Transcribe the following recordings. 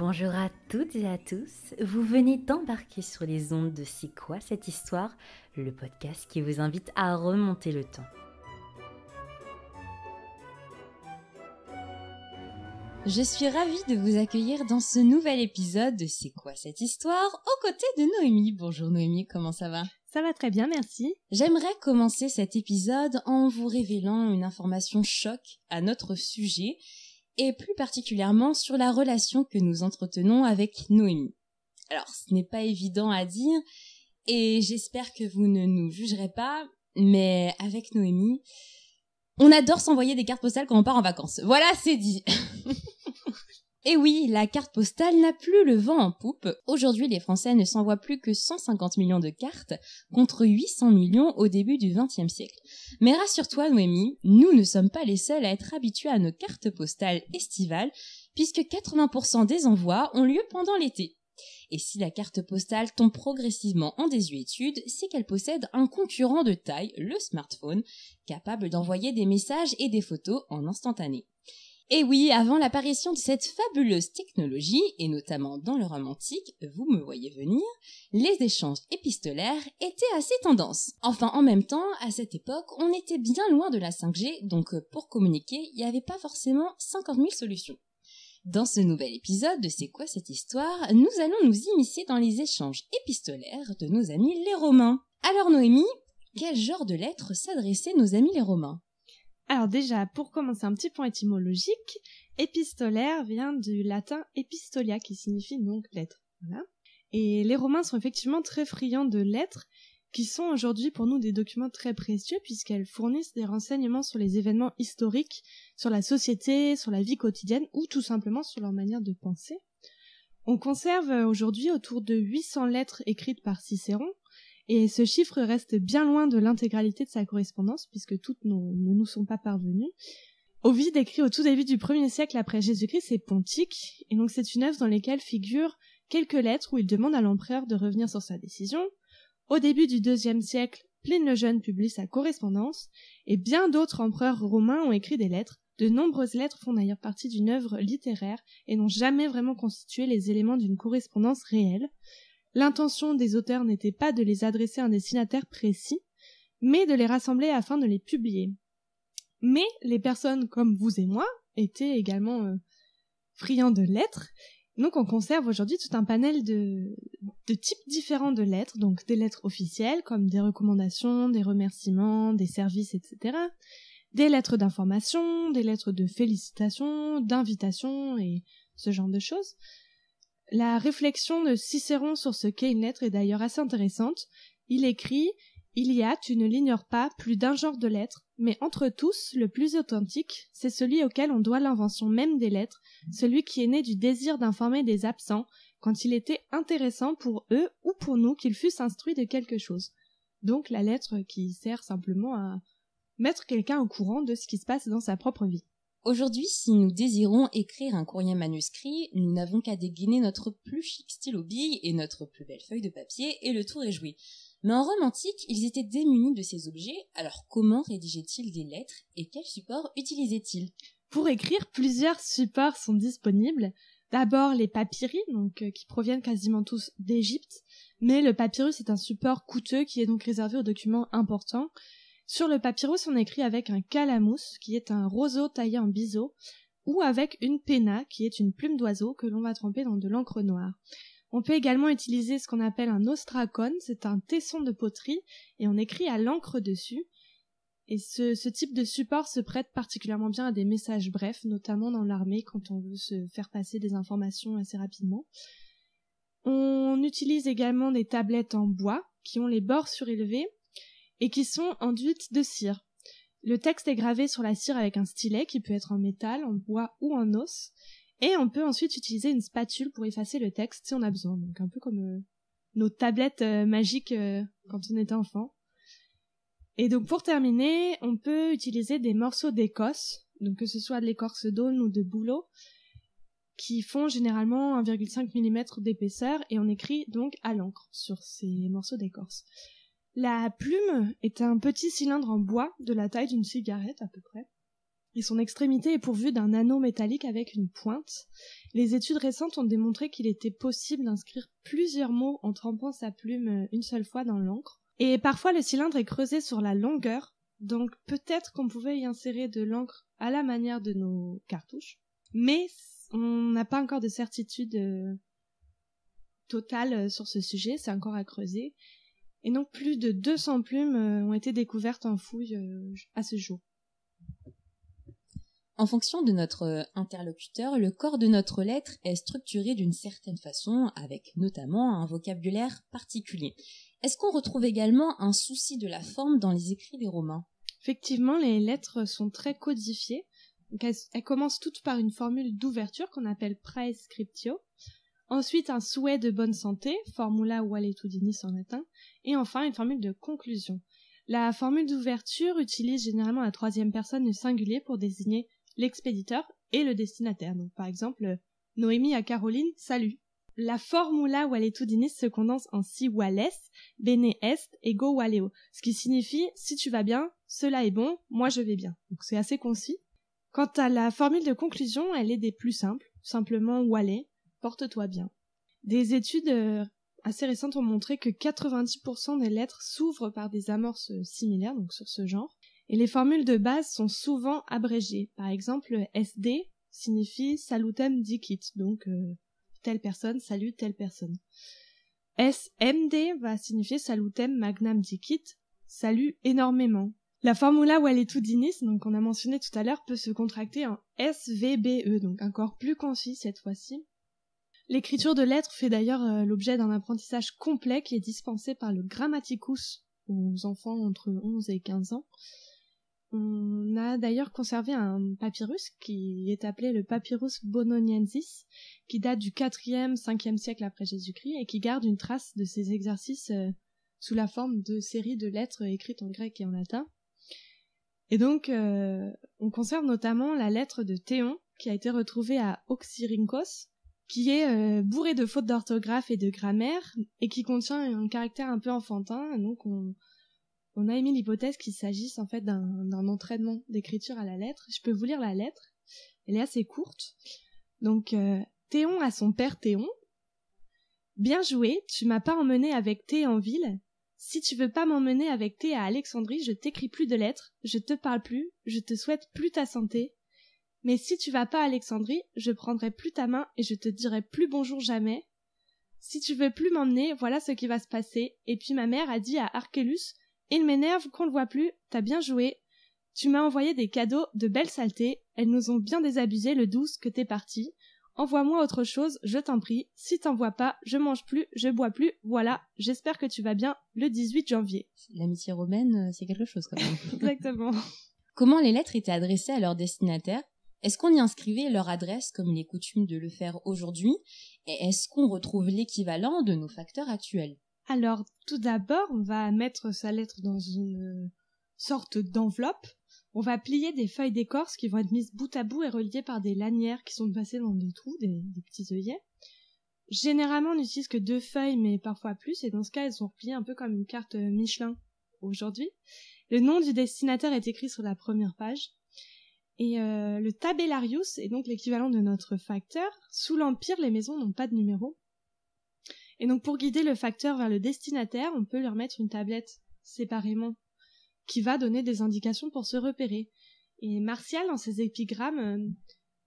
Bonjour à toutes et à tous. Vous venez d'embarquer sur les ondes de C'est quoi cette histoire Le podcast qui vous invite à remonter le temps. Je suis ravie de vous accueillir dans ce nouvel épisode de C'est quoi cette histoire aux côtés de Noémie. Bonjour Noémie, comment ça va Ça va très bien, merci. J'aimerais commencer cet épisode en vous révélant une information choc à notre sujet et plus particulièrement sur la relation que nous entretenons avec Noémie. Alors, ce n'est pas évident à dire, et j'espère que vous ne nous jugerez pas, mais avec Noémie, on adore s'envoyer des cartes postales quand on part en vacances. Voilà, c'est dit. Eh oui, la carte postale n'a plus le vent en poupe. Aujourd'hui, les Français ne s'envoient plus que 150 millions de cartes contre 800 millions au début du XXe siècle. Mais rassure-toi, Noémie, nous ne sommes pas les seuls à être habitués à nos cartes postales estivales, puisque 80% des envois ont lieu pendant l'été. Et si la carte postale tombe progressivement en désuétude, c'est qu'elle possède un concurrent de taille, le smartphone, capable d'envoyer des messages et des photos en instantané. Et oui, avant l'apparition de cette fabuleuse technologie, et notamment dans le romantique, vous me voyez venir, les échanges épistolaires étaient assez tendance. Enfin, en même temps, à cette époque, on était bien loin de la 5G, donc euh, pour communiquer, il n'y avait pas forcément 50 000 solutions. Dans ce nouvel épisode de C'est quoi cette histoire, nous allons nous immiscer dans les échanges épistolaires de nos amis les Romains. Alors Noémie, quel genre de lettres s'adressaient nos amis les Romains alors déjà, pour commencer un petit point étymologique, épistolaire vient du latin epistolia qui signifie donc lettre. Et les Romains sont effectivement très friands de lettres qui sont aujourd'hui pour nous des documents très précieux puisqu'elles fournissent des renseignements sur les événements historiques, sur la société, sur la vie quotidienne ou tout simplement sur leur manière de penser. On conserve euh, aujourd'hui autour de 800 lettres écrites par Cicéron et ce chiffre reste bien loin de l'intégralité de sa correspondance, puisque toutes ne nous sont pas parvenues. Ovid écrit au tout début du 1er siècle après Jésus-Christ c'est Pontique, et donc c'est une œuvre dans laquelle figurent quelques lettres où il demande à l'empereur de revenir sur sa décision. Au début du deuxième siècle, Pline le Jeune publie sa correspondance, et bien d'autres empereurs romains ont écrit des lettres. De nombreuses lettres font d'ailleurs partie d'une œuvre littéraire et n'ont jamais vraiment constitué les éléments d'une correspondance réelle. L'intention des auteurs n'était pas de les adresser à un destinataire précis, mais de les rassembler afin de les publier. Mais les personnes comme vous et moi étaient également friandes euh, friands de lettres, donc on conserve aujourd'hui tout un panel de, types différents de lettres, donc des lettres officielles comme des recommandations, des remerciements, des services, etc. Des lettres d'information, des lettres de félicitations, d'invitations et ce genre de choses. La réflexion de Cicéron sur ce qu'est une lettre est d'ailleurs assez intéressante. Il écrit Il y a, tu ne l'ignores pas, plus d'un genre de lettres, mais entre tous, le plus authentique, c'est celui auquel on doit l'invention même des lettres, celui qui est né du désir d'informer des absents, quand il était intéressant pour eux ou pour nous qu'ils fussent instruits de quelque chose. Donc la lettre qui sert simplement à mettre quelqu'un au courant de ce qui se passe dans sa propre vie. Aujourd'hui, si nous désirons écrire un courrier manuscrit, nous n'avons qu'à dégainer notre plus chic stylo bille et notre plus belle feuille de papier, et le tour est joué. Mais en Rome antique, ils étaient démunis de ces objets, alors comment rédigeaient-ils des lettres et quel support utilisaient-ils Pour écrire, plusieurs supports sont disponibles. D'abord les papyries, donc euh, qui proviennent quasiment tous d'Égypte, mais le papyrus est un support coûteux qui est donc réservé aux documents importants sur le papyrus, on écrit avec un calamus, qui est un roseau taillé en biseau, ou avec une pena, qui est une plume d'oiseau que l'on va tremper dans de l'encre noire. On peut également utiliser ce qu'on appelle un ostracone, c'est un tesson de poterie, et on écrit à l'encre dessus. Et ce, type de support se prête particulièrement bien à des messages brefs, notamment dans l'armée quand on veut se faire passer des informations assez rapidement. On utilise également des tablettes en bois qui ont les bords surélevés et qui sont enduites de cire. Le texte est gravé sur la cire avec un stylet qui peut être en métal, en bois ou en os, et on peut ensuite utiliser une spatule pour effacer le texte si on a besoin, donc un peu comme euh, nos tablettes euh, magiques euh, quand on était enfant. Et donc pour terminer, on peut utiliser des morceaux d'écorce, donc que ce soit de l'écorce d'aune ou de bouleau, qui font généralement 1,5 mm d'épaisseur et on écrit donc à l'encre sur ces morceaux d'écorce. La plume est un petit cylindre en bois de la taille d'une cigarette à peu près, et son extrémité est pourvue d'un anneau métallique avec une pointe. Les études récentes ont démontré qu'il était possible d'inscrire plusieurs mots en trempant sa plume euh, une seule fois dans l'encre, et parfois le cylindre est creusé sur la longueur, donc peut-être qu'on pouvait y insérer de l'encre à la manière de nos cartouches, mais on n'a pas encore de certitude euh, totale euh, sur ce sujet, c'est encore à creuser. Et donc plus de 200 plumes euh, ont été découvertes en fouille euh, à ce jour. En fonction de notre euh, interlocuteur, le corps de notre lettre est structuré d'une certaine façon, avec notamment un vocabulaire particulier. Est-ce qu'on retrouve également un souci de la forme dans les écrits des Romains Effectivement, les lettres sont très codifiées. elles, elles, commencent toutes par une formule d'ouverture qu'on appelle praescriptio, Ensuite, un souhait de bonne santé, formula Waletudinis en latin, et enfin une formule de conclusion. La formule d'ouverture utilise généralement la troisième personne du singulier pour désigner l'expéditeur et le destinataire. Donc, par exemple, Noémie à Caroline, salut. La formula Waletudinis se condense en si wales, bene est, go waleo, ce qui signifie si tu vas bien, cela est bon, moi je vais bien. Donc c'est assez concis. Quant à la formule de conclusion, elle est des plus simples, simplement wale, porte-toi bien. Des études euh, assez récentes ont montré que 90% des lettres s'ouvrent par des amorces euh, similaires, donc sur ce genre, et les formules de base sont souvent abrégées. Par exemple, SD signifie salutem dicit, donc euh, telle personne salue telle personne. SMD va signifier salutem magnam dicit, salut énormément. La formula Walletudinis, donc qu'on a mentionné tout à l'heure, peut se contracter en SVBE, donc encore plus concis cette fois-ci, L'écriture de lettres fait d'ailleurs euh, l'objet d'un apprentissage complet qui est dispensé par le grammaticus aux enfants entre 11 et 15 ans. On a d'ailleurs conservé un papyrus qui est appelé le papyrus bononiensis, qui date du 4e, 5e siècle après Jésus-Christ et qui garde une trace de ces exercices euh, sous la forme de séries de lettres écrites en grec et en latin. Et donc, euh, on conserve notamment la lettre de Théon qui a été retrouvée à Oxyrhynchos, qui est euh, bourré de fautes d'orthographe et de grammaire, et qui contient un caractère un peu enfantin. Donc on, a émis l'hypothèse qu'il s'agisse en fait d'un entraînement d'écriture à la lettre. Je peux vous lire la lettre, elle est assez courte. Donc euh, Théon à son père Théon. Bien joué, tu m'as pas emmené avec Thé en ville. Si tu veux pas m'emmener avec Thé à Alexandrie, je t'écris plus de lettres, je te parle plus, je te souhaite plus ta santé, mais si tu vas pas à Alexandrie, je prendrai plus ta main et je te dirai plus bonjour jamais. Si tu veux plus m'emmener, voilà ce qui va se passer. Et puis ma mère a dit à Archélus, il m'énerve qu'on le voit plus, t'as bien joué. Tu m'as envoyé des cadeaux de belles saletés, elles nous ont bien désabusé le douce que t'es parti. Envoie-moi autre chose, je t'en prie. Si vois pas, je mange plus, je bois plus, voilà. J'espère que tu vas bien le 18 janvier. L'amitié romaine, euh, c'est quelque chose quand même. Exactement. Comment les lettres étaient adressées à leur destinataire est-ce qu'on y inscrivait leur adresse comme il est coutume de le faire aujourd'hui Et est-ce qu'on retrouve l'équivalent de nos facteurs actuels Alors, tout d'abord, on va mettre sa lettre dans une euh, sorte d'enveloppe. On va plier des feuilles d'écorce qui vont être mises bout à bout et reliées par des lanières qui sont passées dans des trous, des, petits œillets. Généralement, on n'utilise que deux feuilles, mais parfois plus, et dans ce cas, elles sont repliées un peu comme une carte euh, Michelin aujourd'hui. Le nom du destinataire est écrit sur la première page. Et euh, le tabellarius est donc l'équivalent de notre facteur. Sous l'Empire, les maisons n'ont pas de numéro. Et donc pour guider le facteur vers le destinataire, on peut leur mettre une tablette séparément qui va donner des indications pour se repérer. Et Martial, dans ses épigrammes, euh,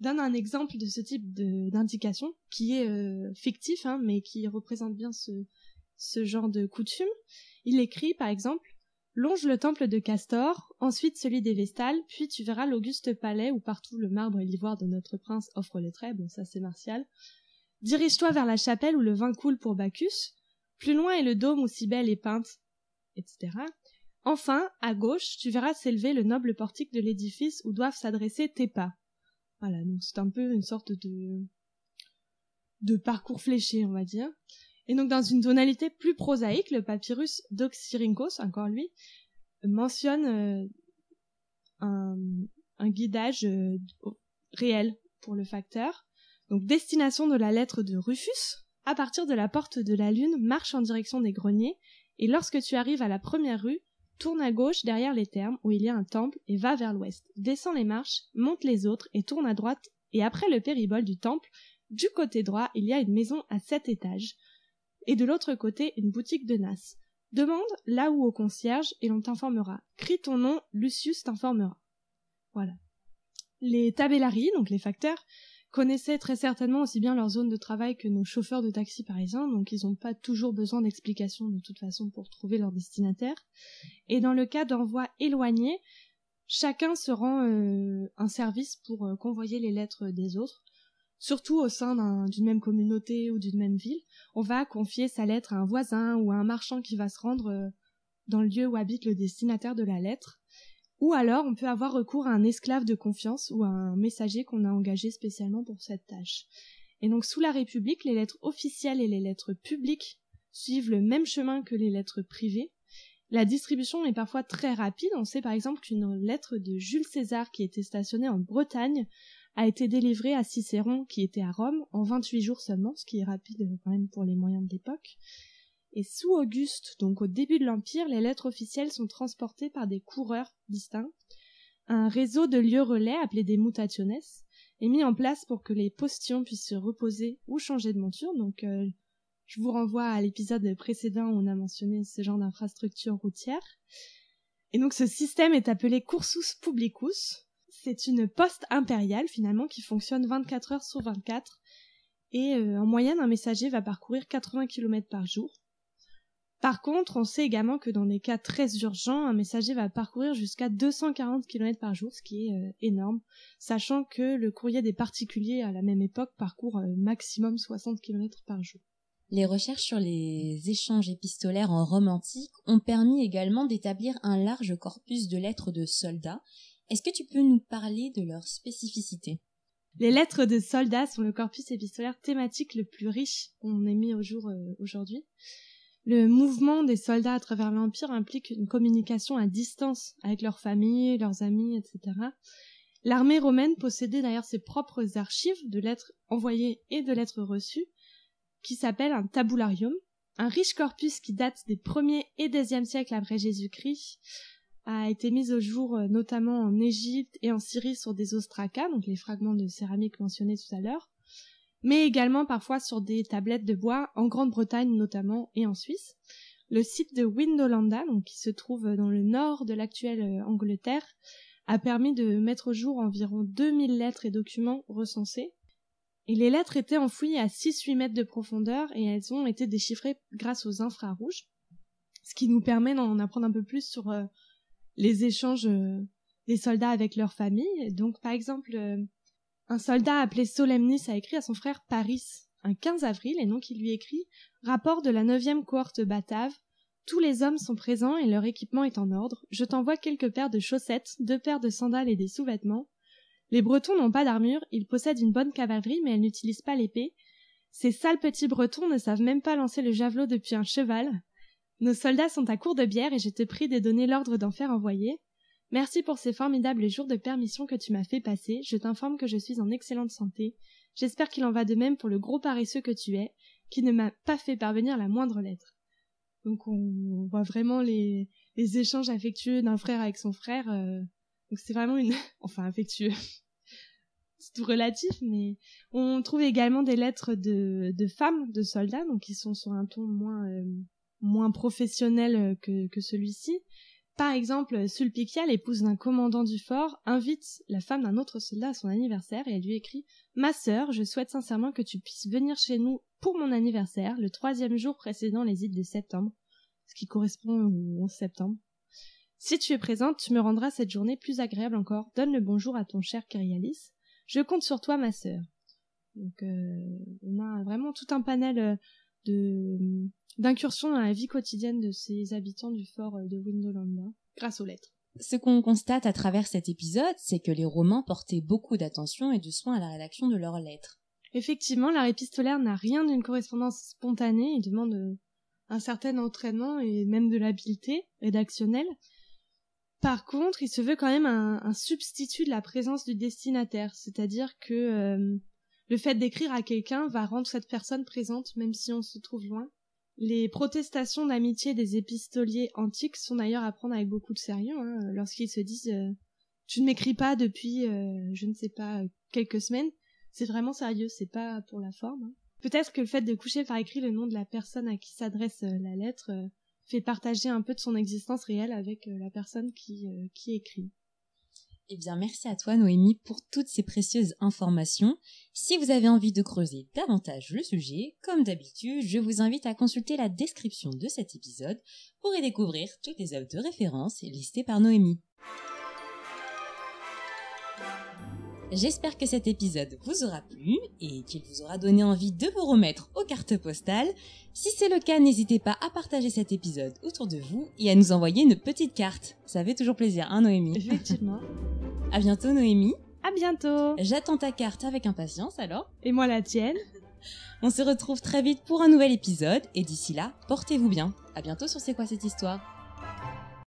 donne un exemple de ce type d'indication qui est euh, fictif, hein, mais qui représente bien ce genre de coutume. Il écrit par exemple Longe le temple de Castor, ensuite celui des Vestales, puis tu verras l'auguste palais où partout le marbre et l'ivoire de notre prince offrent les traits. Bon, ça c'est martial. Dirige-toi vers la chapelle où le vin coule pour Bacchus. Plus loin est le dôme où belle est peinte, etc. Enfin, à gauche, tu verras s'élever le noble portique de l'édifice où doivent s'adresser tes pas. Voilà, donc c'est un peu une sorte de de parcours fléché, on va dire. Et donc dans une tonalité plus prosaïque, le papyrus d'Oxyrhynchos, encore lui, mentionne euh, un, guidage euh, réel pour le facteur. Donc destination de la lettre de Rufus, à partir de la porte de la lune, marche en direction des greniers, et lorsque tu arrives à la première rue, tourne à gauche derrière les thermes où il y a un temple et va vers l'ouest. Descends les marches, monte les autres et tourne à droite, et après le péribole du temple, du côté droit, il y a une maison à sept étages, et de l'autre côté une boutique de Nas. Demande là où au concierge et l'on t'informera. Crie ton nom, Lucius t'informera. Voilà. Les tabellari, donc les facteurs, connaissaient très certainement aussi bien leur zone de travail que nos chauffeurs de taxi parisiens, donc ils n'ont pas toujours besoin d'explications de toute façon pour trouver leur destinataire. Et dans le cas d'envoi éloigné, chacun se rend euh, un service pour euh, convoyer les lettres des autres surtout au sein d'une même communauté ou d'une même ville, on va confier sa lettre à un voisin ou à un marchand qui va se rendre euh, dans le lieu où habite le destinataire de la lettre. Ou alors on peut avoir recours à un esclave de confiance ou à un messager qu'on a engagé spécialement pour cette tâche. Et donc sous la République, les lettres officielles et les lettres publiques suivent le même chemin que les lettres privées. La distribution est parfois très rapide. On sait par exemple qu'une lettre de Jules César qui était stationnée en Bretagne a été délivré à Cicéron, qui était à Rome, en 28 jours seulement, ce qui est rapide euh, quand même pour les moyens de l'époque. Et sous Auguste, donc au début de l'Empire, les lettres officielles sont transportées par des coureurs distincts. Un réseau de lieux relais appelé des mutationes est mis en place pour que les postillons puissent se reposer ou changer de monture. Donc, euh, je vous renvoie à l'épisode précédent où on a mentionné ce genre d'infrastructure routière. Et donc, ce système est appelé cursus publicus, c'est une poste impériale finalement qui fonctionne 24 heures sur 24 et euh, en moyenne un messager va parcourir 80 km par jour. Par contre, on sait également que dans des cas très urgents, un messager va parcourir jusqu'à 240 km par jour, ce qui est euh, énorme, sachant que le courrier des particuliers à la même époque parcourt euh, maximum 60 km par jour. Les recherches sur les échanges épistolaires en Rome antique ont permis également d'établir un large corpus de lettres de soldats est-ce que tu peux nous parler de leurs spécificités Les lettres de soldats sont le corpus épistolaire thématique le plus riche qu'on ait mis au jour euh, aujourd'hui. Le mouvement des soldats à travers l'Empire implique une communication à distance avec leurs familles, leurs amis, etc. L'armée romaine possédait d'ailleurs ses propres archives de lettres envoyées et de lettres reçues, qui s'appelle un tabularium, un riche corpus qui date des 1er et 2e siècles après Jésus-Christ, a été mise au jour euh, notamment en Égypte et en Syrie sur des ostracas, donc les fragments de céramique mentionnés tout à l'heure, mais également parfois sur des tablettes de bois en Grande-Bretagne notamment et en Suisse. Le site de Windolanda, qui se trouve euh, dans le nord de l'actuelle euh, Angleterre, a permis de mettre au jour environ 2000 lettres et documents recensés. Et les lettres étaient enfouies à 6-8 mètres de profondeur et elles ont été déchiffrées grâce aux infrarouges, ce qui nous permet d'en apprendre un peu plus sur les échanges euh, des soldats avec leur famille. Donc, par exemple, euh, un soldat appelé Solemnis a écrit à son frère Paris un 15 avril, et donc il lui écrit Rapport de la 9e cohorte batave. Tous les hommes sont présents et leur équipement est en ordre. Je t'envoie quelques paires de chaussettes, deux paires de sandales et des sous-vêtements. Les Bretons n'ont pas d'armure, ils possèdent une bonne cavalerie, mais elles n'utilisent pas l'épée. Ces sales petits Bretons ne savent même pas lancer le javelot depuis un cheval. Nos soldats sont à court de bière et je te prie de donner l'ordre d'en faire envoyer. Merci pour ces formidables jours de permission que tu m'as fait passer. Je t'informe que je suis en excellente santé. J'espère qu'il en va de même pour le gros paresseux que tu es, qui ne m'a pas fait parvenir la moindre lettre. Donc on voit vraiment les, échanges affectueux d'un frère avec son frère. Euh, donc c'est vraiment une... enfin affectueux. c'est tout relatif, mais on trouve également des lettres de, de femmes, de soldats, donc qui sont sur un ton moins... Euh, moins professionnel euh, que, que celui-ci. Par exemple, Sulpicia, l'épouse d'un commandant du fort, invite la femme d'un autre soldat à son anniversaire et elle lui écrit Ma sœur, je souhaite sincèrement que tu puisses venir chez nous pour mon anniversaire, le troisième jour précédant les îles de septembre, ce qui correspond au 11 septembre. Si tu es présente, tu me rendras cette journée plus agréable encore. Donne le bonjour à ton cher Kyrialis. Je compte sur toi, ma sœur. Donc, euh, on a vraiment tout un panel euh, de euh, d'incursion dans la vie quotidienne de ces habitants du fort euh, de Windolanda grâce aux lettres. Ce qu'on constate à travers cet épisode, c'est que les romans portaient beaucoup d'attention et de soin à la rédaction de leurs lettres. Effectivement, l'art épistolaire n'a rien d'une correspondance spontanée, il demande euh, un certain entraînement et même de l'habileté rédactionnelle. Par contre, il se veut quand même un, substitut de la présence du destinataire, c'est-à-dire que le fait d'écrire à quelqu'un va rendre cette personne présente même si on se trouve loin. Les protestations d'amitié des épistoliers antiques sont d'ailleurs à prendre avec beaucoup de sérieux hein, lorsqu'ils se disent euh, tu ne m'écris pas depuis euh, je ne sais pas quelques semaines. C'est vraiment sérieux, c'est pas pour la forme. Hein. Peut-être que le fait de coucher par écrit le nom de la personne à qui s'adresse euh, la lettre fait partager un peu de son existence réelle avec la personne qui, qui écrit. Eh bien, merci à toi, Noémie, pour toutes ces précieuses informations. Si vous avez envie de creuser davantage le sujet, comme d'habitude, je vous invite à consulter la description de cet épisode pour y découvrir toutes les œuvres de référence listées par Noémie. J'espère que cet épisode vous aura plu et qu'il vous aura donné envie de vous remettre aux cartes postales. Si c'est le cas, n'hésitez pas à partager cet épisode autour de vous et à nous envoyer une petite carte. Ça fait toujours plaisir, hein Noémie Effectivement. à bientôt Noémie. À bientôt. J'attends ta carte avec impatience alors. Et moi la tienne. On se retrouve très vite pour un nouvel épisode et d'ici là, portez-vous bien. À bientôt sur C'est quoi cette histoire